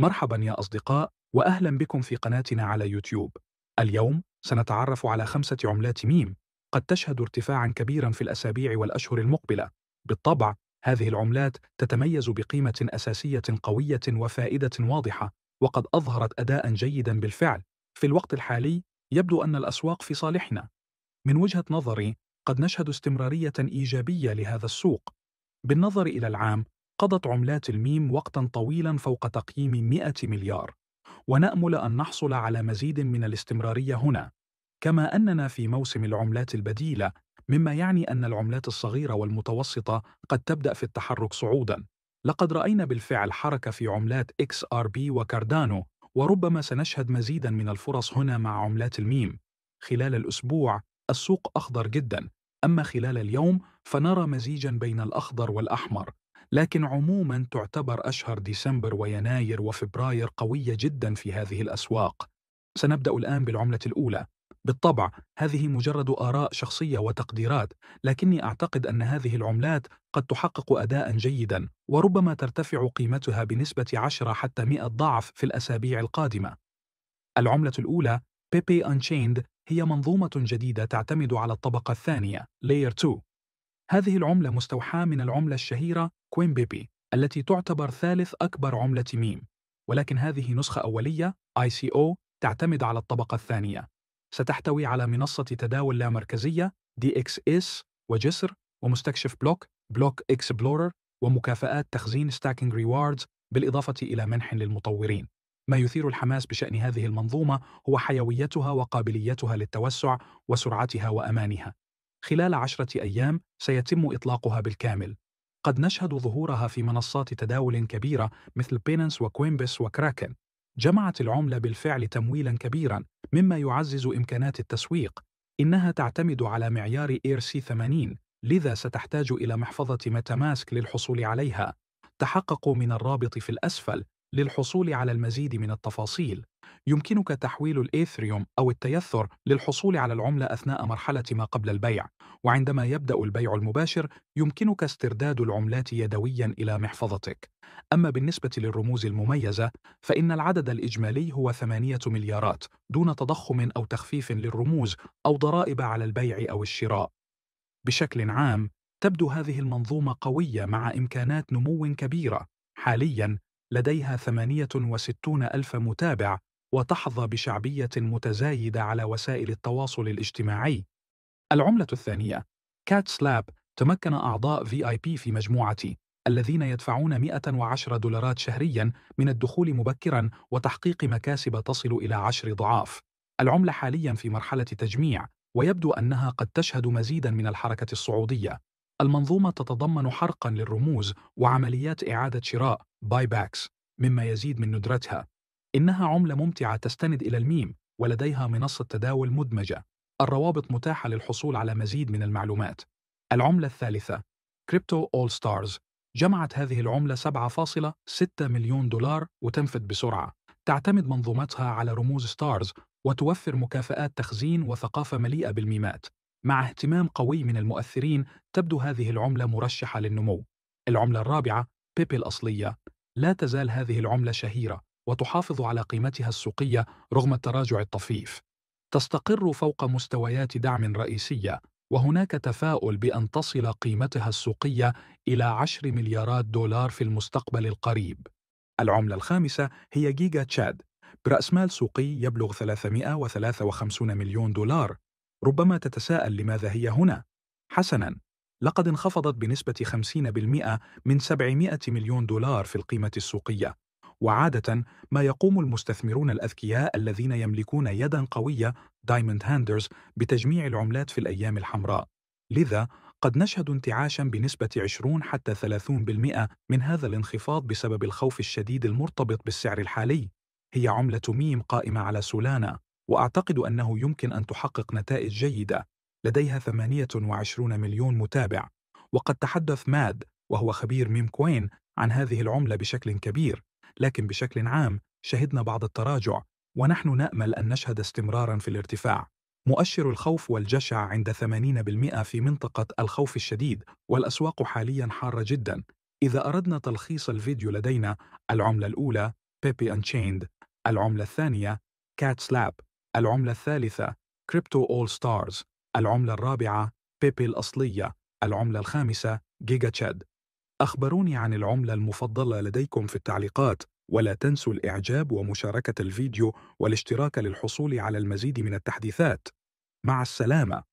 مرحبا يا أصدقاء وأهلا بكم في قناتنا على يوتيوب اليوم سنتعرف على خمسة عملات ميم قد تشهد ارتفاعا كبيرا في الأسابيع والأشهر المقبلة بالطبع هذه العملات تتميز بقيمة أساسية قوية وفائدة واضحة وقد أظهرت أداء جيدا بالفعل في الوقت الحالي يبدو أن الأسواق في صالحنا من وجهة نظري قد نشهد استمرارية إيجابية لهذا السوق بالنظر إلى العام قضت عملات الميم وقتاً طويلاً فوق تقييم 100 مليار ونأمل أن نحصل على مزيد من الاستمرارية هنا كما أننا في موسم العملات البديلة مما يعني أن العملات الصغيرة والمتوسطة قد تبدأ في التحرك صعوداً لقد رأينا بالفعل حركة في عملات XRB وكاردانو وربما سنشهد مزيداً من الفرص هنا مع عملات الميم خلال الأسبوع السوق أخضر جداً أما خلال اليوم فنرى مزيجاً بين الأخضر والأحمر لكن عموما تعتبر أشهر ديسمبر ويناير وفبراير قوية جدا في هذه الأسواق سنبدأ الآن بالعملة الأولى بالطبع هذه مجرد آراء شخصية وتقديرات لكني أعتقد أن هذه العملات قد تحقق أداء جيدا وربما ترتفع قيمتها بنسبة 10 حتى 100 ضعف في الأسابيع القادمة العملة الأولى بيبي أنشيند هي منظومة جديدة تعتمد على الطبقة الثانية Layer 2 هذه العملة مستوحاة من العملة الشهيرة كوين بيبي التي تعتبر ثالث أكبر عملة ميم ولكن هذه نسخة أولية ICO تعتمد على الطبقة الثانية ستحتوي على منصة تداول لا مركزية DXS وجسر ومستكشف بلوك بلوك اكسبلورر ومكافآت تخزين ستاكينج ريواردز بالإضافة إلى منح للمطورين ما يثير الحماس بشأن هذه المنظومة هو حيويتها وقابليتها للتوسع وسرعتها وأمانها خلال عشرة أيام سيتم إطلاقها بالكامل قد نشهد ظهورها في منصات تداول كبيرة مثل بيننس وكوينبس وكراكن جمعت العملة بالفعل تمويلا كبيرا مما يعزز إمكانات التسويق إنها تعتمد على معيار سي 80 لذا ستحتاج إلى محفظة متاماسك للحصول عليها تحققوا من الرابط في الأسفل للحصول على المزيد من التفاصيل يمكنك تحويل الإيثريوم أو التيثر للحصول على العملة أثناء مرحلة ما قبل البيع، وعندما يبدأ البيع المباشر يمكنك استرداد العملات يدويًا إلى محفظتك. أما بالنسبة للرموز المميزة فإن العدد الإجمالي هو ثمانية مليارات دون تضخم أو تخفيف للرموز أو ضرائب على البيع أو الشراء. بشكل عام، تبدو هذه المنظومة قوية مع إمكانات نمو كبيرة. حاليًا لديها 68 ألف متابع وتحظى بشعبية متزايدة على وسائل التواصل الاجتماعي. العملة الثانية كاتس لاب تمكن أعضاء في آي بي في مجموعتي الذين يدفعون 110 دولارات شهريا من الدخول مبكرا وتحقيق مكاسب تصل إلى عشر ضعاف. العملة حاليا في مرحلة تجميع ويبدو أنها قد تشهد مزيدا من الحركة الصعودية. المنظومة تتضمن حرقا للرموز وعمليات إعادة شراء باي باكس مما يزيد من ندرتها إنها عملة ممتعة تستند إلى الميم ولديها منصة تداول مدمجة الروابط متاحة للحصول على مزيد من المعلومات العملة الثالثة كريبتو أول ستارز جمعت هذه العملة 7.6 مليون دولار وتنفد بسرعة تعتمد منظومتها على رموز ستارز وتوفر مكافآت تخزين وثقافة مليئة بالميمات مع اهتمام قوي من المؤثرين تبدو هذه العملة مرشحة للنمو العملة الرابعة بيبي الأصلية لا تزال هذه العملة شهيرة وتحافظ على قيمتها السوقية رغم التراجع الطفيف. تستقر فوق مستويات دعم رئيسية، وهناك تفاؤل بأن تصل قيمتها السوقية إلى 10 مليارات دولار في المستقبل القريب. العملة الخامسة هي جيجا تشاد برأس مال سوقي يبلغ 353 مليون دولار. ربما تتساءل لماذا هي هنا؟ حسناً، لقد انخفضت بنسبة 50% من 700 مليون دولار في القيمة السوقية وعادة ما يقوم المستثمرون الأذكياء الذين يملكون يدا قوية دايموند هاندرز بتجميع العملات في الأيام الحمراء لذا قد نشهد انتعاشا بنسبة 20 حتى 30% من هذا الانخفاض بسبب الخوف الشديد المرتبط بالسعر الحالي هي عملة ميم قائمة على سولانا وأعتقد أنه يمكن أن تحقق نتائج جيدة لديها 28 مليون متابع وقد تحدث ماد وهو خبير ميم كوين عن هذه العملة بشكل كبير لكن بشكل عام شهدنا بعض التراجع ونحن نأمل أن نشهد استمرارا في الارتفاع مؤشر الخوف والجشع عند 80% في منطقة الخوف الشديد والأسواق حاليا حارة جدا إذا أردنا تلخيص الفيديو لدينا العملة الأولى بيبي أنشيند العملة الثانية كات سلاب العملة الثالثة كريبتو أول ستارز العملة الرابعة بيبي الأصلية العملة الخامسة جيجا تشاد أخبروني عن العملة المفضلة لديكم في التعليقات ولا تنسوا الإعجاب ومشاركة الفيديو والاشتراك للحصول على المزيد من التحديثات مع السلامة